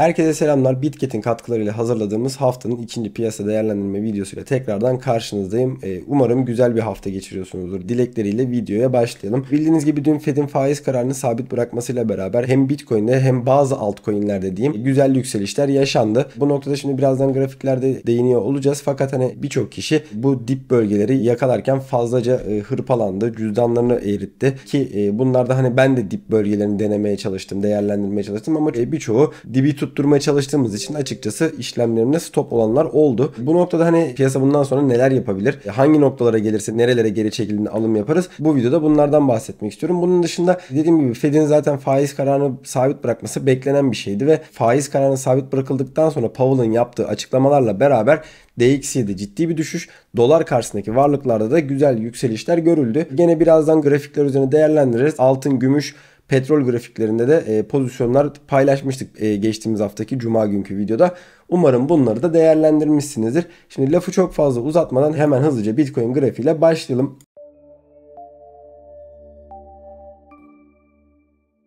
Herkese selamlar. Bitget'in katkılarıyla hazırladığımız haftanın ikinci piyasa değerlendirme videosuyla tekrardan karşınızdayım. Ee, umarım güzel bir hafta geçiriyorsunuzdur. Dilekleriyle videoya başlayalım. Bildiğiniz gibi dün Fed'in faiz kararını sabit bırakmasıyla beraber hem Bitcoin'de hem bazı altcoin'lerde diyeyim güzel yükselişler yaşandı. Bu noktada şimdi birazdan grafiklerde değiniyor olacağız. Fakat hani birçok kişi bu dip bölgeleri yakalarken fazlaca e, hırpalandı. Cüzdanlarını eğritti. Ki e, bunlarda hani ben de dip bölgelerini denemeye çalıştım, değerlendirmeye çalıştım ama e, birçoğu dibi tut tutturmaya çalıştığımız için açıkçası işlemlerine stop olanlar oldu. Bu noktada hani piyasa bundan sonra neler yapabilir? E, hangi noktalara gelirse nerelere geri çekildiğinde alım yaparız? Bu videoda bunlardan bahsetmek istiyorum. Bunun dışında dediğim gibi Fed'in zaten faiz kararını sabit bırakması beklenen bir şeydi ve faiz kararını sabit bırakıldıktan sonra Powell'ın yaptığı açıklamalarla beraber DXY'de ciddi bir düşüş, dolar karşısındaki varlıklarda da güzel yükselişler görüldü. Gene birazdan grafikler üzerine değerlendiririz. Altın, gümüş, petrol grafiklerinde de e, pozisyonlar paylaşmıştık e, geçtiğimiz haftaki cuma günkü videoda. Umarım bunları da değerlendirmişsinizdir. Şimdi lafı çok fazla uzatmadan hemen hızlıca Bitcoin grafiğiyle başlayalım.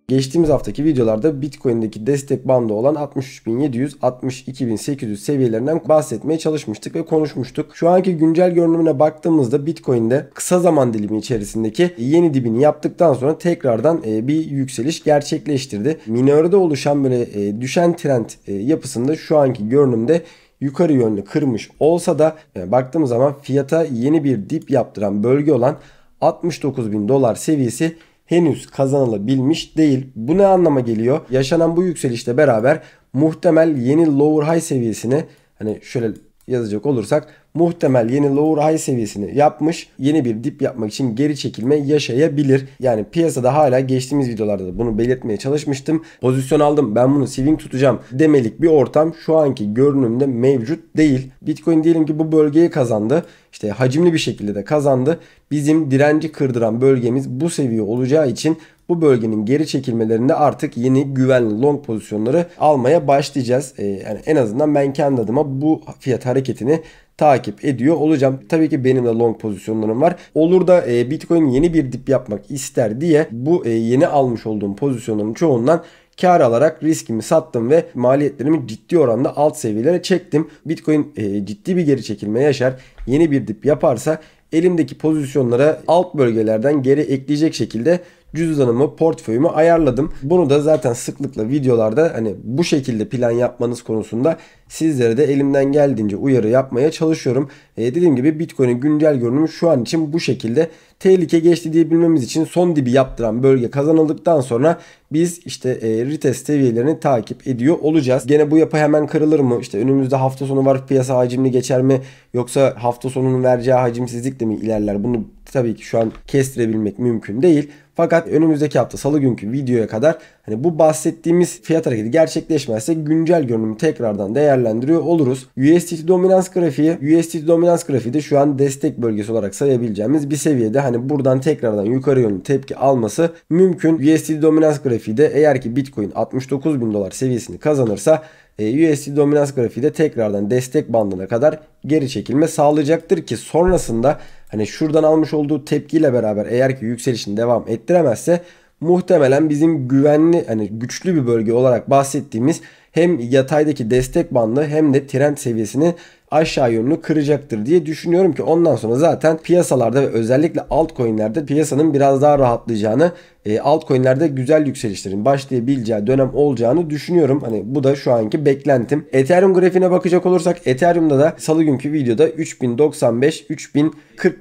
Geçtiğimiz haftaki videolarda Bitcoin'deki destek bandı olan 63.700-62.800 seviyelerinden bahsetmeye çalışmıştık ve konuşmuştuk. Şu anki güncel görünümüne baktığımızda Bitcoin'de kısa zaman dilimi içerisindeki yeni dibini yaptıktan sonra tekrardan e, bir yükseliş gerçekleştirdi. Minörde oluşan böyle e, düşen trend e, yapısında şu anki görünümde yukarı yönlü kırmış olsa da baktığımız zaman fiyata yeni bir dip yaptıran bölge olan 69.000 dolar seviyesi henüz kazanılabilmiş değil. Bu ne anlama geliyor? Yaşanan bu yükselişle beraber muhtemel yeni lower high seviyesini hani şöyle yazacak olursak muhtemel yeni lower high seviyesini yapmış yeni bir dip yapmak için geri çekilme yaşayabilir. Yani piyasada hala geçtiğimiz videolarda da bunu belirtmeye çalışmıştım. Pozisyon aldım ben bunu swing tutacağım demelik bir ortam şu anki görünümde mevcut değil. Bitcoin diyelim ki bu bölgeyi kazandı. İşte hacimli bir şekilde de kazandı. Bizim direnci kırdıran bölgemiz bu seviye olacağı için bu bölgenin geri çekilmelerinde artık yeni güvenli long pozisyonları almaya başlayacağız. Ee, yani en azından ben kendi adıma bu fiyat hareketini takip ediyor olacağım. Tabii ki benim de long pozisyonlarım var. Olur da e, Bitcoin yeni bir dip yapmak ister diye bu e, yeni almış olduğum pozisyonların çoğundan kar alarak riskimi sattım ve maliyetlerimi ciddi oranda alt seviyelere çektim. Bitcoin e, ciddi bir geri çekilme yaşar. Yeni bir dip yaparsa elimdeki pozisyonlara alt bölgelerden geri ekleyecek şekilde cüzdanımı, portföyümü ayarladım. Bunu da zaten sıklıkla videolarda hani bu şekilde plan yapmanız konusunda sizlere de elimden geldiğince uyarı yapmaya çalışıyorum. E, dediğim gibi Bitcoin'in güncel görünümü şu an için bu şekilde. Tehlike geçti diyebilmemiz için son dibi yaptıran bölge kazanıldıktan sonra biz işte e, retest seviyelerini takip ediyor olacağız. Gene bu yapı hemen kırılır mı? İşte önümüzde hafta sonu var piyasa hacimli geçer mi? Yoksa hafta sonunun vereceği hacimsizlikle mi ilerler? Bunu tabii ki şu an kestirebilmek mümkün değil. Fakat önümüzdeki hafta salı günkü videoya kadar hani bu bahsettiğimiz fiyat hareketi gerçekleşmezse güncel görünümü tekrardan değerlendiriyor oluruz. USDT dominans grafiği USDT dominans grafiği de şu an destek bölgesi olarak sayabileceğimiz bir seviyede hani buradan tekrardan yukarı yönlü tepki alması mümkün. USDT dominans grafiği de eğer ki Bitcoin 69 bin dolar seviyesini kazanırsa e, USD dominans grafiği de tekrardan destek bandına kadar geri çekilme sağlayacaktır ki sonrasında hani şuradan almış olduğu tepkiyle beraber eğer ki yükselişin devam ettiremezse muhtemelen bizim güvenli hani güçlü bir bölge olarak bahsettiğimiz hem yataydaki destek bandı hem de trend seviyesini aşağı yönünü kıracaktır diye düşünüyorum ki ondan sonra zaten piyasalarda ve özellikle altcoin'lerde piyasanın biraz daha rahatlayacağını e, altcoin'lerde güzel yükselişlerin başlayabileceği dönem olacağını düşünüyorum. Hani bu da şu anki beklentim. Ethereum grafiğine bakacak olursak Ethereum'da da salı günkü videoda 3095-3040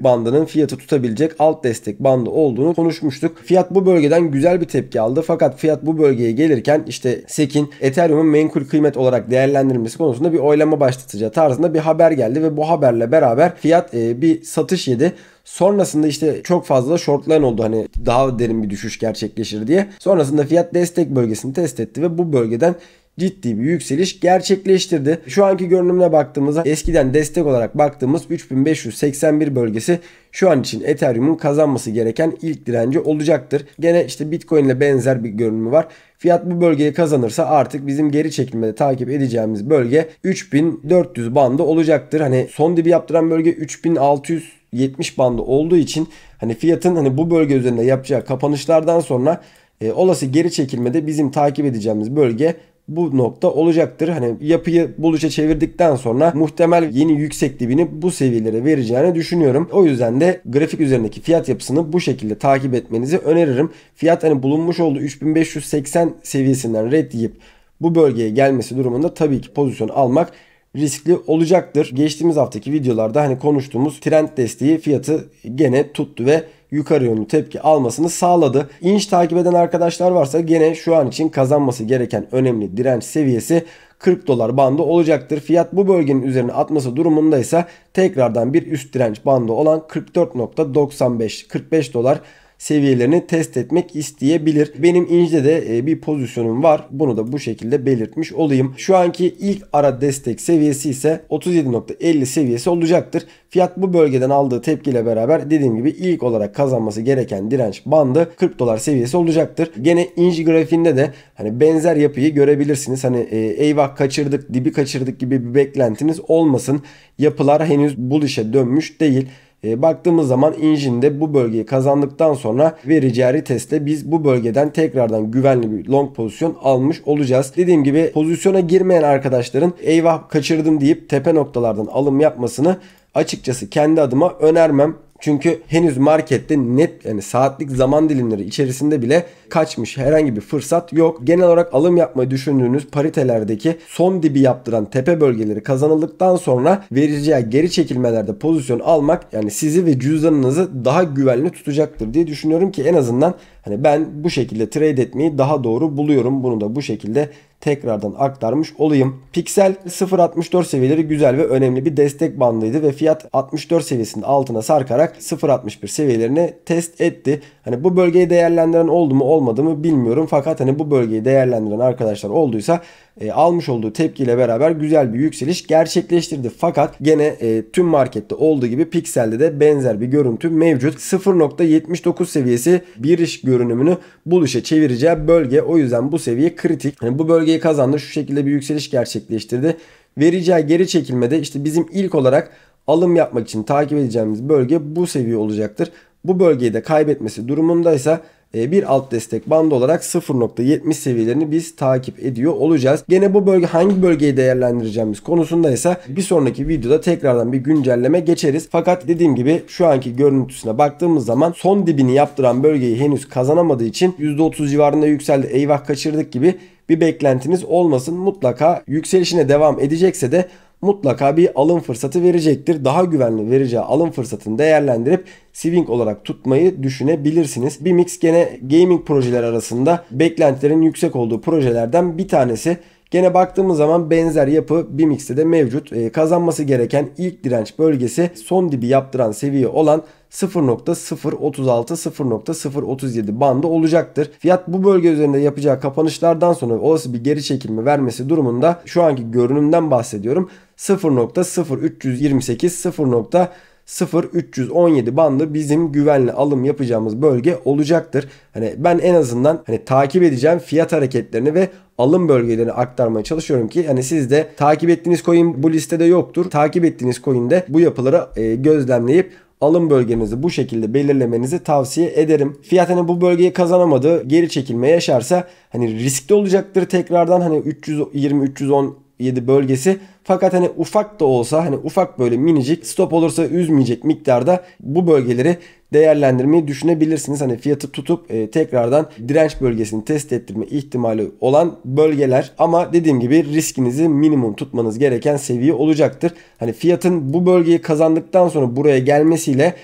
bandının fiyatı tutabilecek alt destek bandı olduğunu konuşmuştuk. Fiyat bu bölgeden güzel bir tepki aldı fakat fiyat bu bölgeye gelirken işte Sekin Ethereum'un menkul kıymet olarak değerlendirilmesi konusunda bir oylama başlatacağı tarzında bir haber geldi ve bu haberle beraber fiyat e, bir satış yedi. Sonrasında işte çok fazla short oldu hani daha derin bir düşüş gerçekleşir diye. Sonrasında fiyat destek bölgesini test etti ve bu bölgeden ciddi bir yükseliş gerçekleştirdi. Şu anki görünümüne baktığımızda eskiden destek olarak baktığımız 3581 bölgesi şu an için Ethereum'un kazanması gereken ilk direnci olacaktır. Gene işte Bitcoin ile benzer bir görünümü var. Fiyat bu bölgeyi kazanırsa artık bizim geri çekilmede takip edeceğimiz bölge 3400 bandı olacaktır. Hani son dibi yaptıran bölge 3670 bandı olduğu için hani fiyatın hani bu bölge üzerinde yapacağı kapanışlardan sonra e, olası geri çekilmede bizim takip edeceğimiz bölge bu nokta olacaktır. Hani yapıyı buluşa çevirdikten sonra muhtemel yeni yüksek dibini bu seviyelere vereceğini düşünüyorum. O yüzden de grafik üzerindeki fiyat yapısını bu şekilde takip etmenizi öneririm. Fiyat hani bulunmuş olduğu 3580 seviyesinden red yiyip bu bölgeye gelmesi durumunda tabii ki pozisyon almak riskli olacaktır. Geçtiğimiz haftaki videolarda hani konuştuğumuz trend desteği fiyatı gene tuttu ve yukarı yönlü tepki almasını sağladı. İnç takip eden arkadaşlar varsa gene şu an için kazanması gereken önemli direnç seviyesi 40 dolar bandı olacaktır. Fiyat bu bölgenin üzerine atması durumunda ise tekrardan bir üst direnç bandı olan 44.95 45 dolar seviyelerini test etmek isteyebilir. Benim ince de e, bir pozisyonum var. Bunu da bu şekilde belirtmiş olayım. Şu anki ilk ara destek seviyesi ise 37.50 seviyesi olacaktır. Fiyat bu bölgeden aldığı tepkiyle beraber dediğim gibi ilk olarak kazanması gereken direnç bandı 40 dolar seviyesi olacaktır. Gene inci grafiğinde de hani benzer yapıyı görebilirsiniz. Hani e, eyvah kaçırdık, dibi kaçırdık gibi bir beklentiniz olmasın. Yapılar henüz bullish'e dönmüş değil. E, baktığımız zaman Injin'de bu bölgeyi kazandıktan sonra veri cari testle biz bu bölgeden tekrardan güvenli bir long pozisyon almış olacağız. Dediğim gibi pozisyona girmeyen arkadaşların eyvah kaçırdım deyip tepe noktalardan alım yapmasını açıkçası kendi adıma önermem. Çünkü henüz markette net yani saatlik zaman dilimleri içerisinde bile kaçmış herhangi bir fırsat yok. Genel olarak alım yapmayı düşündüğünüz paritelerdeki son dibi yaptıran tepe bölgeleri kazanıldıktan sonra vereceği geri çekilmelerde pozisyon almak yani sizi ve cüzdanınızı daha güvenli tutacaktır diye düşünüyorum ki en azından Hani ben bu şekilde trade etmeyi daha doğru buluyorum. Bunu da bu şekilde tekrardan aktarmış olayım. Pixel 0.64 seviyeleri güzel ve önemli bir destek bandıydı ve fiyat 64 seviyesinin altına sarkarak 0.61 seviyelerini test etti. Hani bu bölgeyi değerlendiren oldu mu olmadı mı bilmiyorum fakat hani bu bölgeyi değerlendiren arkadaşlar olduysa e, almış olduğu tepkiyle beraber güzel bir yükseliş gerçekleştirdi. Fakat gene e, tüm markette olduğu gibi Pixel'de de benzer bir görüntü mevcut. 0.79 seviyesi bir iş görüntü görünümünü buluşa çevireceği bölge. O yüzden bu seviye kritik. Yani bu bölgeyi kazandı. Şu şekilde bir yükseliş gerçekleştirdi. Vereceği geri çekilmede işte bizim ilk olarak alım yapmak için takip edeceğimiz bölge bu seviye olacaktır. Bu bölgeyi de kaybetmesi durumundaysa e, bir alt destek bandı olarak 0.70 seviyelerini biz takip ediyor olacağız. Gene bu bölge hangi bölgeyi değerlendireceğimiz konusunda ise bir sonraki videoda tekrardan bir güncelleme geçeriz. Fakat dediğim gibi şu anki görüntüsüne baktığımız zaman son dibini yaptıran bölgeyi henüz kazanamadığı için %30 civarında yükseldi eyvah kaçırdık gibi bir beklentiniz olmasın. Mutlaka yükselişine devam edecekse de mutlaka bir alım fırsatı verecektir. Daha güvenli vereceği alım fırsatını değerlendirip swing olarak tutmayı düşünebilirsiniz. Bimix gene gaming projeler arasında beklentilerin yüksek olduğu projelerden bir tanesi. Gene baktığımız zaman benzer yapı Bimix'te de mevcut. Ee, kazanması gereken ilk direnç bölgesi son dibi yaptıran seviye olan 0.036-0.037 bandı olacaktır. Fiyat bu bölge üzerinde yapacağı kapanışlardan sonra olası bir geri çekilme vermesi durumunda şu anki görünümden bahsediyorum. 0.0328 0.0317 bandı bizim güvenli alım yapacağımız bölge olacaktır. Hani ben en azından hani takip edeceğim fiyat hareketlerini ve alım bölgelerini aktarmaya çalışıyorum ki hani siz de takip ettiğiniz coin bu listede yoktur. Takip ettiğiniz de bu yapıları e, gözlemleyip alım bölgenizi bu şekilde belirlemenizi tavsiye ederim. Fiyat hani bu bölgeyi kazanamadı, geri çekilme yaşarsa hani riskli olacaktır tekrardan hani 320 310 7 bölgesi. Fakat hani ufak da olsa hani ufak böyle minicik stop olursa üzmeyecek miktarda bu bölgeleri değerlendirmeyi düşünebilirsiniz. Hani fiyatı tutup e, tekrardan direnç bölgesini test ettirme ihtimali olan bölgeler ama dediğim gibi riskinizi minimum tutmanız gereken seviye olacaktır. Hani fiyatın bu bölgeyi kazandıktan sonra buraya gelmesiyle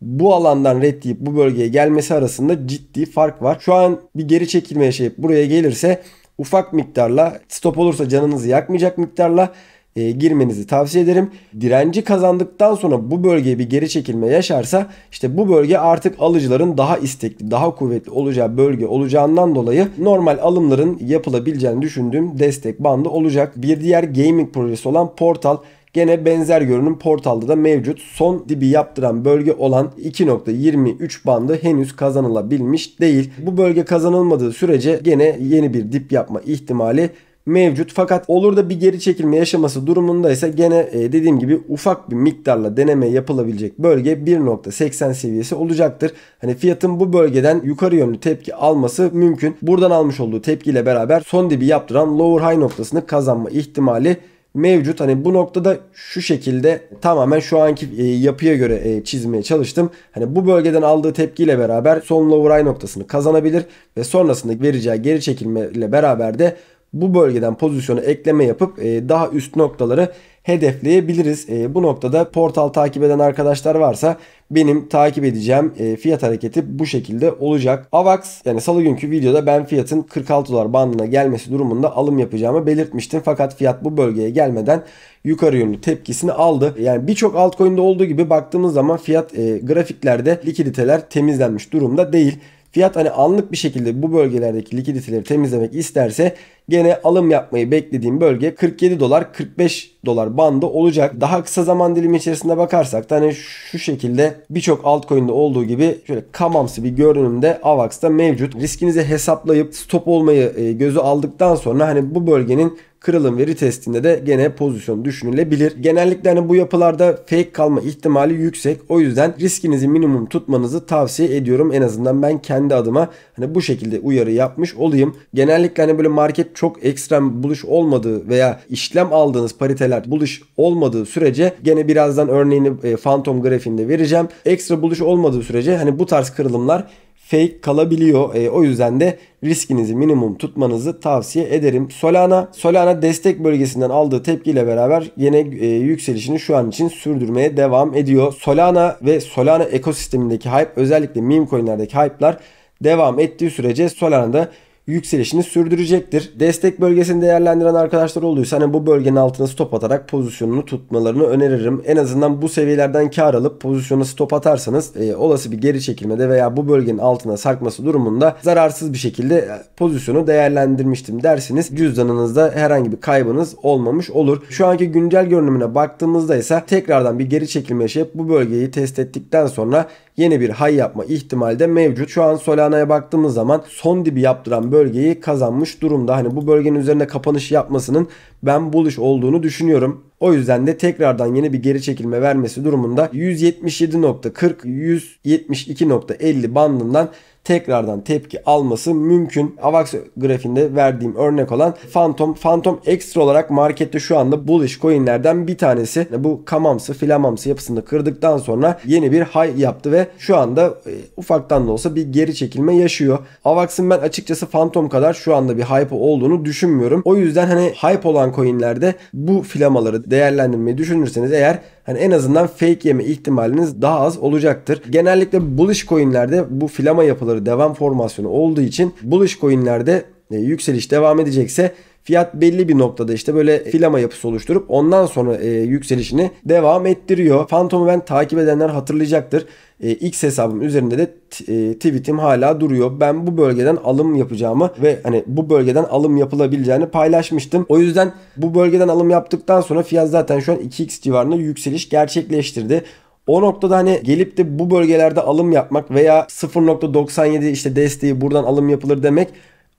bu alandan red bu bölgeye gelmesi arasında ciddi fark var. Şu an bir geri çekilme yaşayıp buraya gelirse ufak miktarla stop olursa canınızı yakmayacak miktarla e, girmenizi tavsiye ederim. Direnci kazandıktan sonra bu bölgeye bir geri çekilme yaşarsa işte bu bölge artık alıcıların daha istekli, daha kuvvetli olacağı bölge olacağından dolayı normal alımların yapılabileceğini düşündüğüm destek bandı olacak. Bir diğer gaming projesi olan Portal Gene benzer görünüm Portal'da da mevcut. Son dibi yaptıran bölge olan 2.23 bandı henüz kazanılabilmiş değil. Bu bölge kazanılmadığı sürece gene yeni bir dip yapma ihtimali mevcut. Fakat olur da bir geri çekilme yaşaması durumunda ise gene e, dediğim gibi ufak bir miktarla deneme yapılabilecek bölge 1.80 seviyesi olacaktır. Hani fiyatın bu bölgeden yukarı yönlü tepki alması mümkün. Buradan almış olduğu tepkiyle beraber son dibi yaptıran lower high noktasını kazanma ihtimali mevcut. Hani bu noktada şu şekilde tamamen şu anki e, yapıya göre e, çizmeye çalıştım. Hani bu bölgeden aldığı tepkiyle beraber son lower high noktasını kazanabilir ve sonrasında vereceği geri çekilme ile beraber de bu bölgeden pozisyonu ekleme yapıp e, daha üst noktaları hedefleyebiliriz. E, bu noktada portal takip eden arkadaşlar varsa benim takip edeceğim e, fiyat hareketi bu şekilde olacak. AVAX yani salı günkü videoda ben fiyatın 46 dolar bandına gelmesi durumunda alım yapacağımı belirtmiştim. Fakat fiyat bu bölgeye gelmeden yukarı yönlü tepkisini aldı. Yani birçok altcoin'de olduğu gibi baktığımız zaman fiyat e, grafiklerde likiditeler temizlenmiş durumda değil. Fiyat hani anlık bir şekilde bu bölgelerdeki likiditeleri temizlemek isterse gene alım yapmayı beklediğim bölge 47 dolar 45 dolar bandı olacak. Daha kısa zaman dilimi içerisinde bakarsak da hani şu şekilde birçok altcoin'de olduğu gibi şöyle kamamsı bir görünümde AVAX'ta mevcut. Riskinizi hesaplayıp stop olmayı e, gözü aldıktan sonra hani bu bölgenin kırılım veri testinde de gene pozisyon düşünülebilir. Genellikle hani bu yapılarda fake kalma ihtimali yüksek. O yüzden riskinizi minimum tutmanızı tavsiye ediyorum. En azından ben kendi adıma hani bu şekilde uyarı yapmış olayım. Genellikle hani böyle market çok ekstrem buluş olmadığı veya işlem aldığınız pariteler buluş olmadığı sürece gene birazdan örneğini e, Phantom grafiğinde vereceğim. Ekstra buluş olmadığı sürece hani bu tarz kırılımlar fake kalabiliyor. E, o yüzden de riskinizi minimum tutmanızı tavsiye ederim. Solana Solana destek bölgesinden aldığı tepkiyle beraber yine e, yükselişini şu an için sürdürmeye devam ediyor. Solana ve Solana ekosistemindeki hype özellikle meme coin'lerdeki hype'lar devam ettiği sürece Solana'da yükselişini sürdürecektir. Destek bölgesini değerlendiren arkadaşlar olduysa hani bu bölgenin altına stop atarak pozisyonunu tutmalarını öneririm. En azından bu seviyelerden kar alıp pozisyonu stop atarsanız e, olası bir geri çekilmede veya bu bölgenin altına sarkması durumunda zararsız bir şekilde e, pozisyonu değerlendirmiştim dersiniz. Cüzdanınızda herhangi bir kaybınız olmamış olur. Şu anki güncel görünümüne baktığımızda ise tekrardan bir geri çekilme yaşayıp bu bölgeyi test ettikten sonra yeni bir hay yapma ihtimali de mevcut. Şu an Solana'ya baktığımız zaman son dibi yaptıran bölgeyi kazanmış durumda. Hani bu bölgenin üzerine kapanış yapmasının ben bullish olduğunu düşünüyorum. O yüzden de tekrardan yeni bir geri çekilme vermesi durumunda 177.40 172.50 bandından tekrardan tepki alması mümkün. AVAX grafiğinde verdiğim örnek olan Phantom. Phantom ekstra olarak markette şu anda bullish coinlerden bir tanesi. Bu kamamsı filamamsı yapısını kırdıktan sonra yeni bir high yaptı ve şu anda e, ufaktan da olsa bir geri çekilme yaşıyor. AVAX'ın ben açıkçası Phantom kadar şu anda bir hype olduğunu düşünmüyorum. O yüzden hani hype olan coinlerde bu filamaları değerlendirmeyi düşünürseniz eğer hani en azından fake yeme ihtimaliniz daha az olacaktır. Genellikle bullish coinlerde bu filama yapıları devam formasyonu olduğu için bullish coinlerde e, yükseliş devam edecekse fiyat belli bir noktada işte böyle filama yapısı oluşturup ondan sonra e, yükselişini devam ettiriyor. Phantom ben takip edenler hatırlayacaktır. E, X hesabım üzerinde de e, tweetim hala duruyor. Ben bu bölgeden alım yapacağımı ve hani bu bölgeden alım yapılabileceğini paylaşmıştım. O yüzden bu bölgeden alım yaptıktan sonra fiyat zaten şu an 2x civarında yükseliş gerçekleştirdi. O noktada hani gelip de bu bölgelerde alım yapmak veya 0.97 işte desteği buradan alım yapılır demek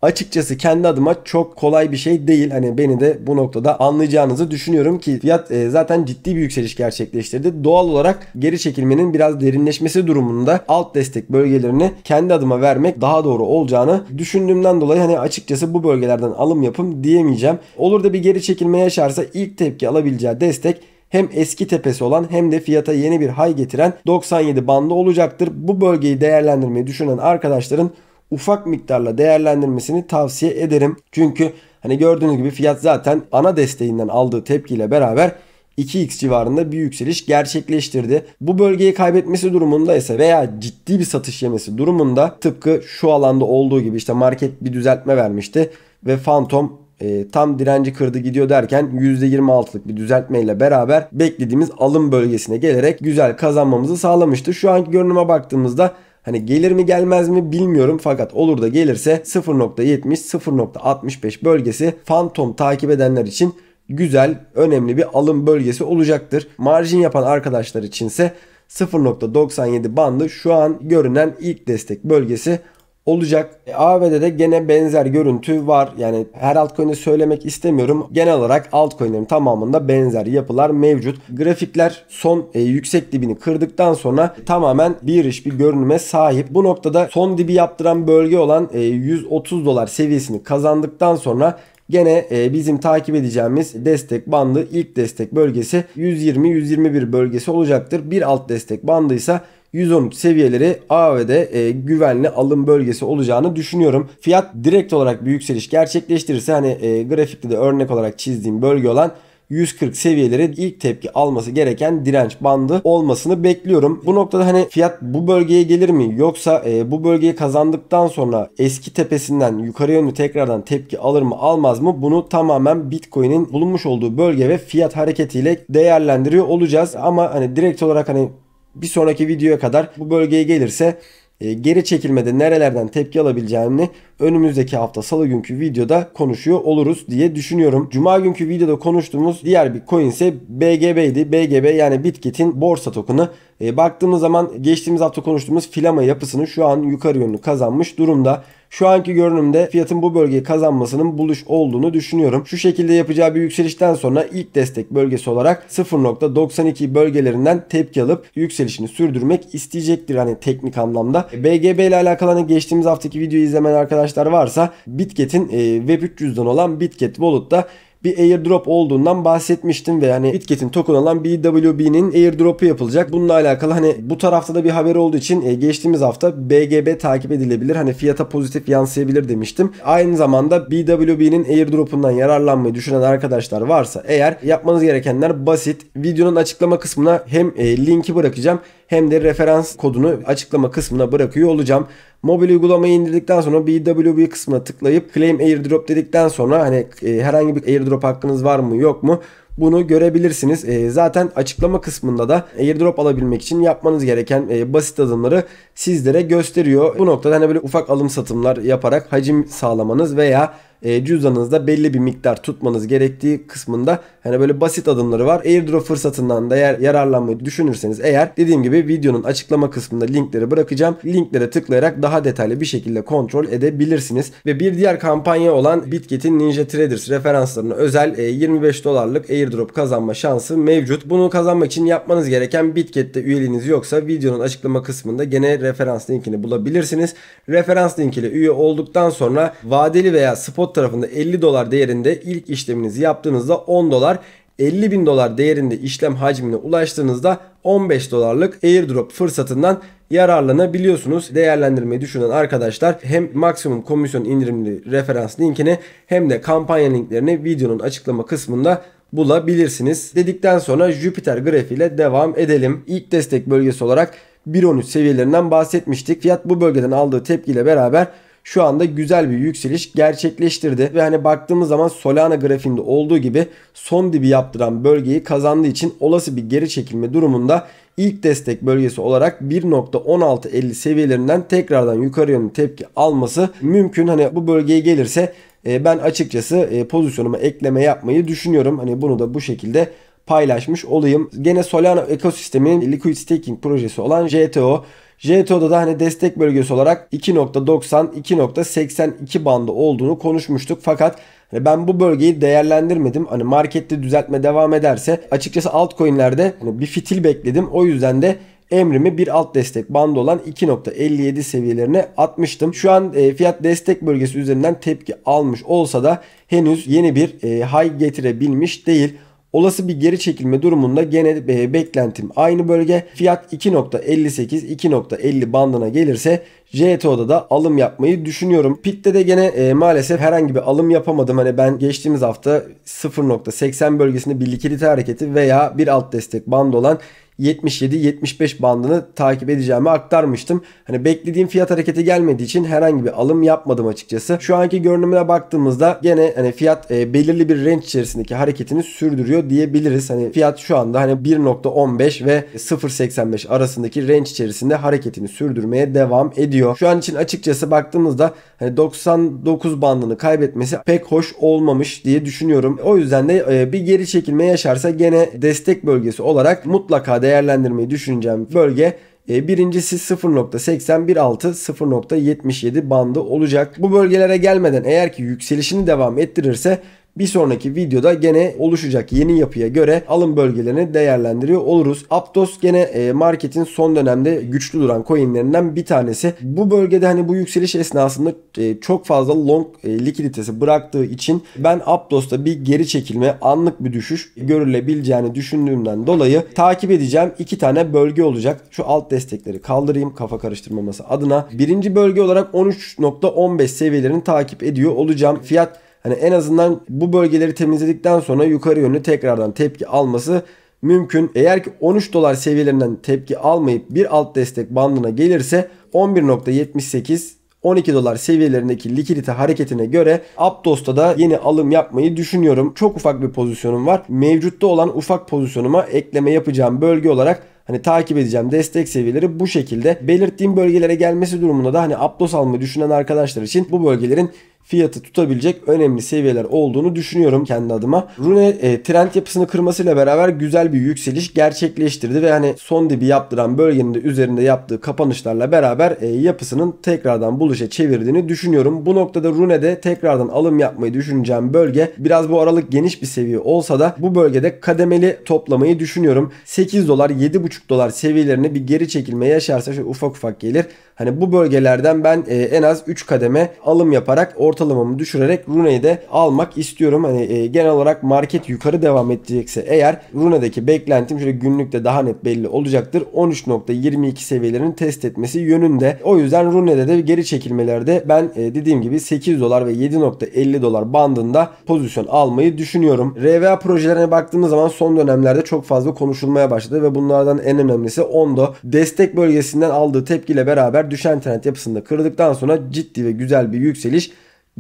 açıkçası kendi adıma çok kolay bir şey değil. Hani beni de bu noktada anlayacağınızı düşünüyorum ki fiyat e, zaten ciddi bir yükseliş gerçekleştirdi. Doğal olarak geri çekilmenin biraz derinleşmesi durumunda alt destek bölgelerini kendi adıma vermek daha doğru olacağını düşündüğümden dolayı hani açıkçası bu bölgelerden alım yapım diyemeyeceğim. Olur da bir geri çekilme yaşarsa ilk tepki alabileceği destek hem eski tepesi olan hem de fiyata yeni bir hay getiren 97 bandı olacaktır. Bu bölgeyi değerlendirmeyi düşünen arkadaşların ufak miktarla değerlendirmesini tavsiye ederim. Çünkü hani gördüğünüz gibi fiyat zaten ana desteğinden aldığı tepkiyle beraber 2x civarında bir yükseliş gerçekleştirdi. Bu bölgeyi kaybetmesi durumunda ise veya ciddi bir satış yemesi durumunda tıpkı şu alanda olduğu gibi işte market bir düzeltme vermişti ve Phantom e, tam direnci kırdı gidiyor derken %26'lık bir düzeltmeyle beraber beklediğimiz alım bölgesine gelerek güzel kazanmamızı sağlamıştı. Şu anki görünüme baktığımızda Hani gelir mi gelmez mi bilmiyorum fakat olur da gelirse 0.70-0.65 bölgesi fantom takip edenler için güzel, önemli bir alım bölgesi olacaktır. Marjin yapan arkadaşlar içinse 0.97 bandı şu an görünen ilk destek bölgesi olacak. E, AVD'de gene benzer görüntü var. Yani her altcoin'i söylemek istemiyorum. Genel olarak altcoin'lerin tamamında benzer yapılar mevcut. Grafikler son e, yüksek dibini kırdıktan sonra tamamen bir iş bir görünüme sahip. Bu noktada son dibi yaptıran bölge olan e, 130 dolar seviyesini kazandıktan sonra Gene e, bizim takip edeceğimiz destek bandı ilk destek bölgesi 120-121 bölgesi olacaktır. Bir alt destek bandı ise 113 seviyeleri AV'de e, güvenli alım bölgesi olacağını düşünüyorum. Fiyat direkt olarak bir yükseliş gerçekleştirirse hani e, grafikte de örnek olarak çizdiğim bölge olan 140 seviyeleri ilk tepki alması gereken direnç bandı olmasını bekliyorum. Bu noktada hani fiyat bu bölgeye gelir mi yoksa e, bu bölgeyi kazandıktan sonra eski tepesinden yukarı yönlü tekrardan tepki alır mı almaz mı bunu tamamen Bitcoin'in bulunmuş olduğu bölge ve fiyat hareketiyle değerlendiriyor olacağız. Ama hani direkt olarak hani bir sonraki videoya kadar bu bölgeye gelirse e, geri çekilmede nerelerden tepki alabileceğini önümüzdeki hafta salı günkü videoda konuşuyor oluruz diye düşünüyorum. Cuma günkü videoda konuştuğumuz diğer bir coin ise BGB'ydi. BGB yani Bitkit'in borsa token'ı. E, baktığımız zaman geçtiğimiz hafta konuştuğumuz filama yapısını şu an yukarı yönlü kazanmış durumda. Şu anki görünümde fiyatın bu bölgeyi kazanmasının buluş olduğunu düşünüyorum. Şu şekilde yapacağı bir yükselişten sonra ilk destek bölgesi olarak 0.92 bölgelerinden tepki alıp yükselişini sürdürmek isteyecektir hani teknik anlamda. BGB ile alakalı hani geçtiğimiz haftaki videoyu izlemeyen arkadaşlar varsa Bitget'in e, Web300'den olan Bitget Wallet'ta bir airdrop olduğundan bahsetmiştim ve yani Bitget'in token olan BWB'nin airdrop'u yapılacak. Bununla alakalı hani bu tarafta da bir haber olduğu için e, geçtiğimiz hafta BGB takip edilebilir. Hani fiyata pozitif yansıyabilir demiştim. Aynı zamanda BWB'nin airdrop'undan yararlanmayı düşünen arkadaşlar varsa eğer yapmanız gerekenler basit. Videonun açıklama kısmına hem e, linki bırakacağım hem de referans kodunu açıklama kısmına bırakıyor olacağım. Mobil uygulamayı indirdikten sonra BWB kısmına tıklayıp claim airdrop dedikten sonra hani e, herhangi bir airdrop hakkınız var mı yok mu bunu görebilirsiniz. E, zaten açıklama kısmında da airdrop alabilmek için yapmanız gereken e, basit adımları sizlere gösteriyor. Bu noktada hani böyle ufak alım satımlar yaparak hacim sağlamanız veya e, cüzdanınızda belli bir miktar tutmanız gerektiği kısmında hani böyle basit adımları var. Airdrop fırsatından da yer, yararlanmayı düşünürseniz eğer dediğim gibi videonun açıklama kısmında linkleri bırakacağım. Linklere tıklayarak daha detaylı bir şekilde kontrol edebilirsiniz. Ve bir diğer kampanya olan Bitget'in Ninja Traders referanslarına özel e, 25 dolarlık airdrop kazanma şansı mevcut. Bunu kazanmak için yapmanız gereken Bitget'te üyeliğiniz yoksa videonun açıklama kısmında gene referans linkini bulabilirsiniz. Referans linkiyle üye olduktan sonra vadeli veya spot bot tarafında 50 dolar değerinde ilk işleminizi yaptığınızda 10 dolar 50 bin dolar değerinde işlem hacmine ulaştığınızda 15 dolarlık airdrop fırsatından yararlanabiliyorsunuz. Değerlendirmeyi düşünen arkadaşlar hem maksimum komisyon indirimli referans linkini hem de kampanya linklerini videonun açıklama kısmında bulabilirsiniz. Dedikten sonra Jupiter grafiğiyle devam edelim. İlk destek bölgesi olarak 1.13 seviyelerinden bahsetmiştik. Fiyat bu bölgeden aldığı tepkiyle beraber şu anda güzel bir yükseliş gerçekleştirdi. Ve hani baktığımız zaman Solana grafiğinde olduğu gibi son dibi yaptıran bölgeyi kazandığı için olası bir geri çekilme durumunda ilk destek bölgesi olarak 1.1650 seviyelerinden tekrardan yukarı yönlü tepki alması mümkün. Hani bu bölgeye gelirse e, ben açıkçası e, pozisyonuma ekleme yapmayı düşünüyorum. Hani bunu da bu şekilde paylaşmış olayım. Gene Solana ekosisteminin liquid staking projesi olan JTO JTO'da da hani destek bölgesi olarak 2.90 2.82 bandı olduğunu konuşmuştuk fakat hani ben bu bölgeyi değerlendirmedim. Hani markette düzeltme devam ederse açıkçası altcoin'lerde hani bir fitil bekledim. O yüzden de emrimi bir alt destek bandı olan 2.57 seviyelerine atmıştım. Şu an e, fiyat destek bölgesi üzerinden tepki almış olsa da henüz yeni bir e, high getirebilmiş değil. Olası bir geri çekilme durumunda gene e, beklentim aynı bölge. Fiyat 2.58-2.50 bandına gelirse JTO'da da alım yapmayı düşünüyorum. PIT'te de gene e, maalesef herhangi bir alım yapamadım. Hani ben geçtiğimiz hafta 0.80 bölgesinde bir likidite hareketi veya bir alt destek bandı olan 77-75 bandını takip edeceğimi aktarmıştım. Hani beklediğim fiyat hareketi gelmediği için herhangi bir alım yapmadım açıkçası. Şu anki görünümüne baktığımızda gene hani fiyat e, belirli bir range içerisindeki hareketini sürdürüyor diyebiliriz. Hani fiyat şu anda hani 1.15 ve 0.85 arasındaki range içerisinde hareketini sürdürmeye devam ediyor. Şu an için açıkçası baktığımızda hani 99 bandını kaybetmesi pek hoş olmamış diye düşünüyorum. O yüzden de e, bir geri çekilme yaşarsa gene destek bölgesi olarak mutlaka değer değerlendirmeyi düşüneceğim bölge e, Birincisi 0.816 0.77 bandı olacak. Bu bölgelere gelmeden eğer ki yükselişini devam ettirirse bir sonraki videoda gene oluşacak yeni yapıya göre alım bölgelerini değerlendiriyor oluruz. Aptos gene e, marketin son dönemde güçlü duran coinlerinden bir tanesi. Bu bölgede hani bu yükseliş esnasında e, çok fazla long e, likiditesi bıraktığı için ben Aptos'ta bir geri çekilme, anlık bir düşüş görülebileceğini düşündüğümden dolayı takip edeceğim iki tane bölge olacak. Şu alt destekleri kaldırayım kafa karıştırmaması adına. Birinci bölge olarak 13.15 seviyelerini takip ediyor olacağım. Fiyat hani en azından bu bölgeleri temizledikten sonra yukarı yönlü tekrardan tepki alması mümkün. Eğer ki 13 dolar seviyelerinden tepki almayıp bir alt destek bandına gelirse 11.78 12 dolar seviyelerindeki likidite hareketine göre Aptos'ta da yeni alım yapmayı düşünüyorum. Çok ufak bir pozisyonum var. Mevcutta olan ufak pozisyonuma ekleme yapacağım bölge olarak hani takip edeceğim destek seviyeleri bu şekilde. Belirttiğim bölgelere gelmesi durumunda da hani Aptos almayı düşünen arkadaşlar için bu bölgelerin fiyatı tutabilecek önemli seviyeler olduğunu düşünüyorum kendi adıma. Rune e, trend yapısını kırmasıyla beraber güzel bir yükseliş gerçekleştirdi ve hani son dibi yaptıran bölgenin de üzerinde yaptığı kapanışlarla beraber e, yapısının tekrardan buluşa çevirdiğini düşünüyorum. Bu noktada Rune'de tekrardan alım yapmayı düşüneceğim bölge biraz bu aralık geniş bir seviye olsa da bu bölgede kademeli toplamayı düşünüyorum. 8 dolar 7,5 dolar seviyelerine bir geri çekilme yaşarsa şöyle ufak ufak gelir. Hani bu bölgelerden ben e, en az 3 kademe alım yaparak or ortalamamı düşürerek Rune'yi de almak istiyorum. Hani e, genel olarak market yukarı devam edecekse eğer Rune'deki beklentim şöyle günlükte daha net belli olacaktır. 13.22 seviyelerini test etmesi yönünde. O yüzden Rune'de de geri çekilmelerde ben e, dediğim gibi 8 dolar ve 7.50 dolar bandında pozisyon almayı düşünüyorum. RVA projelerine baktığımız zaman son dönemlerde çok fazla konuşulmaya başladı ve bunlardan en önemlisi Ondo. Destek bölgesinden aldığı tepkiyle beraber düşen trend yapısında kırdıktan sonra ciddi ve güzel bir yükseliş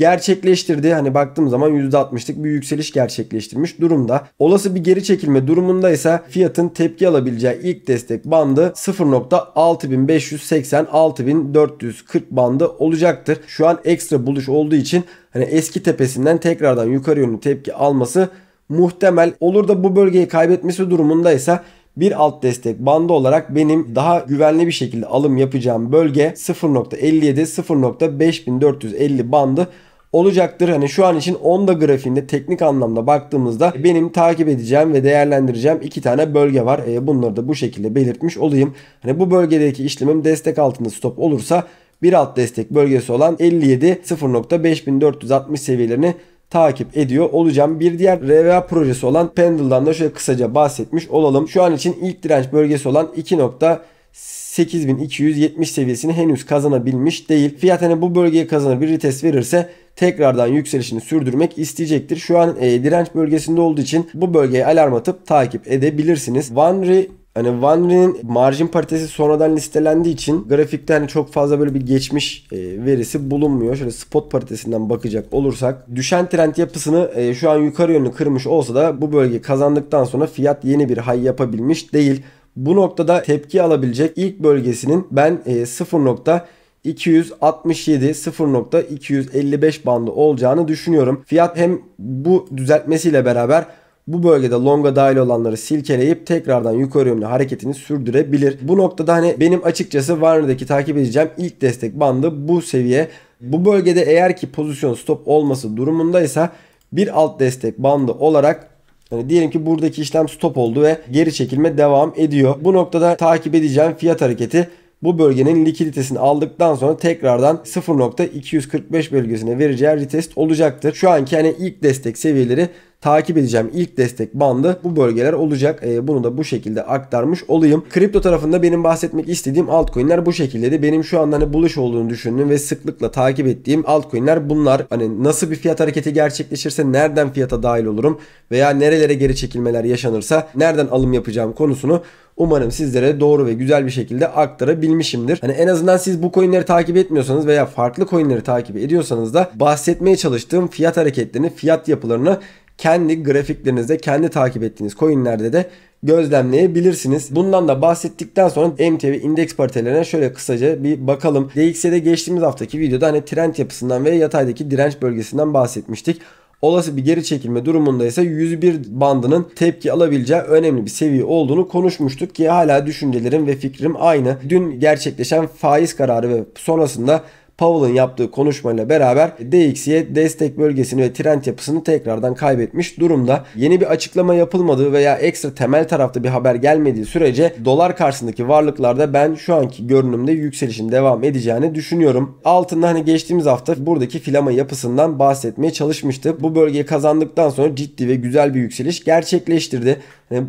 gerçekleştirdi. Hani baktığım zaman %60'lık bir yükseliş gerçekleştirmiş durumda. Olası bir geri çekilme durumunda ise fiyatın tepki alabileceği ilk destek bandı 0.6580-6440 bandı olacaktır. Şu an ekstra buluş olduğu için hani eski tepesinden tekrardan yukarı yönlü tepki alması muhtemel. Olur da bu bölgeyi kaybetmesi durumunda ise bir alt destek bandı olarak benim daha güvenli bir şekilde alım yapacağım bölge 0.57 0.5450 bandı olacaktır. Hani şu an için onda grafiğinde teknik anlamda baktığımızda benim takip edeceğim ve değerlendireceğim iki tane bölge var. E, bunları da bu şekilde belirtmiş olayım. Hani bu bölgedeki işlemim destek altında stop olursa bir alt destek bölgesi olan 57 0.5460 seviyelerini takip ediyor olacağım. Bir diğer RVA projesi olan Pendle'dan da şöyle kısaca bahsetmiş olalım. Şu an için ilk direnç bölgesi olan 2. 8270 seviyesini henüz kazanabilmiş değil. Fiyat hani bu bölgeye kazanır bir vites verirse tekrardan yükselişini sürdürmek isteyecektir. Şu an e, direnç bölgesinde olduğu için bu bölgeye alarm atıp takip edebilirsiniz. Vanri Hani Vanri'nin marjin paritesi sonradan listelendiği için grafikte hani çok fazla böyle bir geçmiş e, verisi bulunmuyor. Şöyle spot paritesinden bakacak olursak düşen trend yapısını e, şu an yukarı yönlü kırmış olsa da bu bölge kazandıktan sonra fiyat yeni bir hay yapabilmiş değil. Bu noktada tepki alabilecek ilk bölgesinin ben 0.267 e, 0.255 bandı olacağını düşünüyorum. Fiyat hem bu düzeltmesiyle beraber bu bölgede longa dahil olanları silkeleyip tekrardan yukarı yönlü hareketini sürdürebilir. Bu noktada hani benim açıkçası Warner'daki takip edeceğim ilk destek bandı bu seviye. Bu bölgede eğer ki pozisyon stop olması durumundaysa bir alt destek bandı olarak yani diyelim ki buradaki işlem stop oldu ve geri çekilme devam ediyor. Bu noktada takip edeceğim fiyat hareketi bu bölgenin likiditesini aldıktan sonra tekrardan 0.245 bölgesine vereceği retest olacaktır. Şu anki hani ilk destek seviyeleri takip edeceğim ilk destek bandı bu bölgeler olacak. E, bunu da bu şekilde aktarmış olayım. Kripto tarafında benim bahsetmek istediğim altcoin'ler bu şekilde de Benim şu anda hani buluş olduğunu düşündüğüm ve sıklıkla takip ettiğim altcoin'ler bunlar. Hani nasıl bir fiyat hareketi gerçekleşirse nereden fiyata dahil olurum veya nerelere geri çekilmeler yaşanırsa nereden alım yapacağım konusunu Umarım sizlere doğru ve güzel bir şekilde aktarabilmişimdir. Hani en azından siz bu coinleri takip etmiyorsanız veya farklı coinleri takip ediyorsanız da bahsetmeye çalıştığım fiyat hareketlerini, fiyat yapılarını kendi grafiklerinizde, kendi takip ettiğiniz coinlerde de gözlemleyebilirsiniz. Bundan da bahsettikten sonra MTV indeks paritelerine şöyle kısaca bir bakalım. DXY'de geçtiğimiz haftaki videoda hani trend yapısından ve yataydaki direnç bölgesinden bahsetmiştik. Olası bir geri çekilme durumunda ise 101 bandının tepki alabileceği önemli bir seviye olduğunu konuşmuştuk ki hala düşüncelerim ve fikrim aynı. Dün gerçekleşen faiz kararı ve sonrasında Powell'ın yaptığı konuşmayla beraber DXY destek bölgesini ve trend yapısını tekrardan kaybetmiş durumda. Yeni bir açıklama yapılmadığı veya ekstra temel tarafta bir haber gelmediği sürece dolar karşısındaki varlıklarda ben şu anki görünümde yükselişin devam edeceğini düşünüyorum. Altında hani geçtiğimiz hafta buradaki filama yapısından bahsetmeye çalışmıştı. Bu bölgeyi kazandıktan sonra ciddi ve güzel bir yükseliş gerçekleştirdi.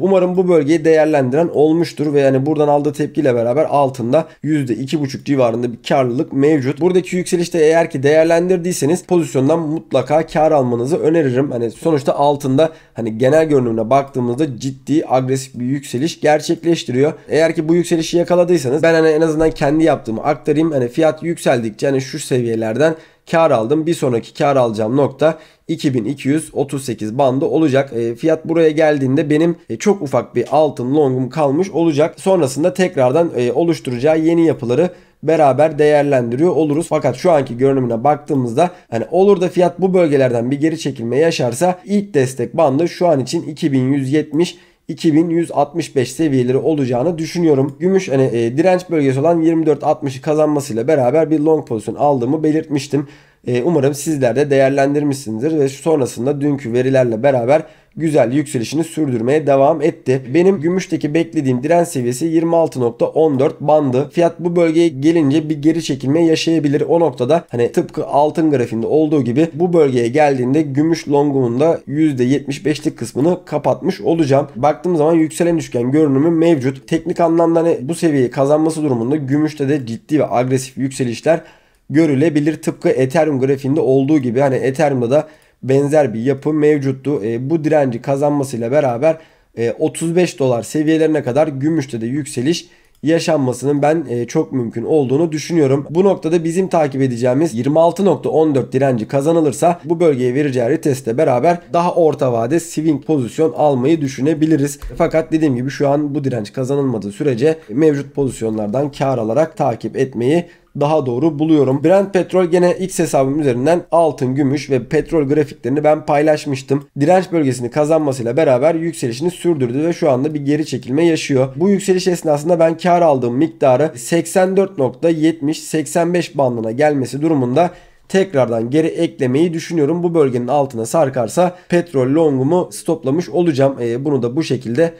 umarım bu bölgeyi değerlendiren olmuştur ve yani buradan aldığı tepkiyle beraber altında %2,5 civarında bir karlılık mevcut. Burada buradaki yükselişte eğer ki değerlendirdiyseniz pozisyondan mutlaka kar almanızı öneririm. Hani sonuçta altında hani genel görünümüne baktığımızda ciddi agresif bir yükseliş gerçekleştiriyor. Eğer ki bu yükselişi yakaladıysanız ben hani en azından kendi yaptığımı aktarayım. Hani fiyat yükseldikçe hani şu seviyelerden kar aldım. Bir sonraki kar alacağım nokta 2238 bandı olacak. E, fiyat buraya geldiğinde benim e, çok ufak bir altın longum kalmış olacak. Sonrasında tekrardan e, oluşturacağı yeni yapıları beraber değerlendiriyor oluruz. Fakat şu anki görünümüne baktığımızda hani olur da fiyat bu bölgelerden bir geri çekilme yaşarsa ilk destek bandı şu an için 2170 2165 seviyeleri olacağını düşünüyorum. Gümüş hani e, direnç bölgesi olan 24.60'ı kazanmasıyla beraber bir long pozisyon aldığımı belirtmiştim. E, umarım sizler de değerlendirmişsinizdir ve sonrasında dünkü verilerle beraber güzel yükselişini sürdürmeye devam etti. Benim gümüşteki beklediğim direnç seviyesi 26.14 bandı. Fiyat bu bölgeye gelince bir geri çekilme yaşayabilir. O noktada hani tıpkı altın grafiğinde olduğu gibi bu bölgeye geldiğinde gümüş longumun da %75'lik kısmını kapatmış olacağım. Baktığım zaman yükselen üçgen görünümü mevcut. Teknik anlamda hani bu seviyeyi kazanması durumunda gümüşte de ciddi ve agresif yükselişler görülebilir. Tıpkı Ethereum grafiğinde olduğu gibi hani Ethereum'da da benzer bir yapı mevcuttu. E, bu direnci kazanmasıyla beraber e, 35 dolar seviyelerine kadar gümüşte de yükseliş yaşanmasının ben e, çok mümkün olduğunu düşünüyorum. Bu noktada bizim takip edeceğimiz 26.14 direnci kazanılırsa bu bölgeye vereceği reteste beraber daha orta vade swing pozisyon almayı düşünebiliriz. Fakat dediğim gibi şu an bu direnç kazanılmadığı sürece mevcut pozisyonlardan kar alarak takip etmeyi daha doğru buluyorum. Brent Petrol gene X hesabım üzerinden altın, gümüş ve petrol grafiklerini ben paylaşmıştım. Direnç bölgesini kazanmasıyla beraber yükselişini sürdürdü ve şu anda bir geri çekilme yaşıyor. Bu yükseliş esnasında ben kar aldığım miktarı 84.70-85 bandına gelmesi durumunda tekrardan geri eklemeyi düşünüyorum. Bu bölgenin altına sarkarsa petrol longumu stoplamış olacağım. E, bunu da bu şekilde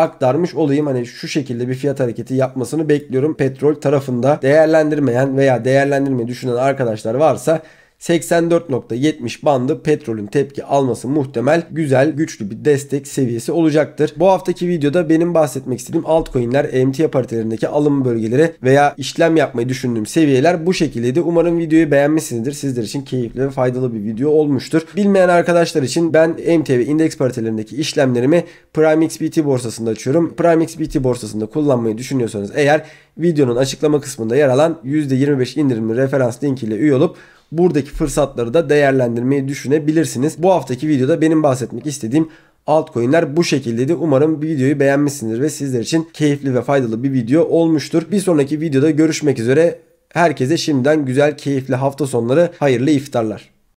aktarmış olayım. Hani şu şekilde bir fiyat hareketi yapmasını bekliyorum. Petrol tarafında değerlendirmeyen veya değerlendirmeyi düşünen arkadaşlar varsa 84.70 bandı petrolün tepki alması muhtemel güzel güçlü bir destek seviyesi olacaktır. Bu haftaki videoda benim bahsetmek istediğim altcoin'ler, emtia paritelerindeki alım bölgeleri veya işlem yapmayı düşündüğüm seviyeler bu şekildeydi. Umarım videoyu beğenmişsinizdir. Sizler için keyifli ve faydalı bir video olmuştur. Bilmeyen arkadaşlar için ben emtia ve indeks paritelerindeki işlemlerimi Prime XBT borsasında açıyorum. Prime XBT borsasında kullanmayı düşünüyorsanız eğer videonun açıklama kısmında yer alan %25 indirimli referans linkiyle üye olup buradaki fırsatları da değerlendirmeyi düşünebilirsiniz. Bu haftaki videoda benim bahsetmek istediğim altcoin'ler bu şekildeydi. Umarım videoyu beğenmişsinizdir ve sizler için keyifli ve faydalı bir video olmuştur. Bir sonraki videoda görüşmek üzere. Herkese şimdiden güzel, keyifli hafta sonları, hayırlı iftarlar.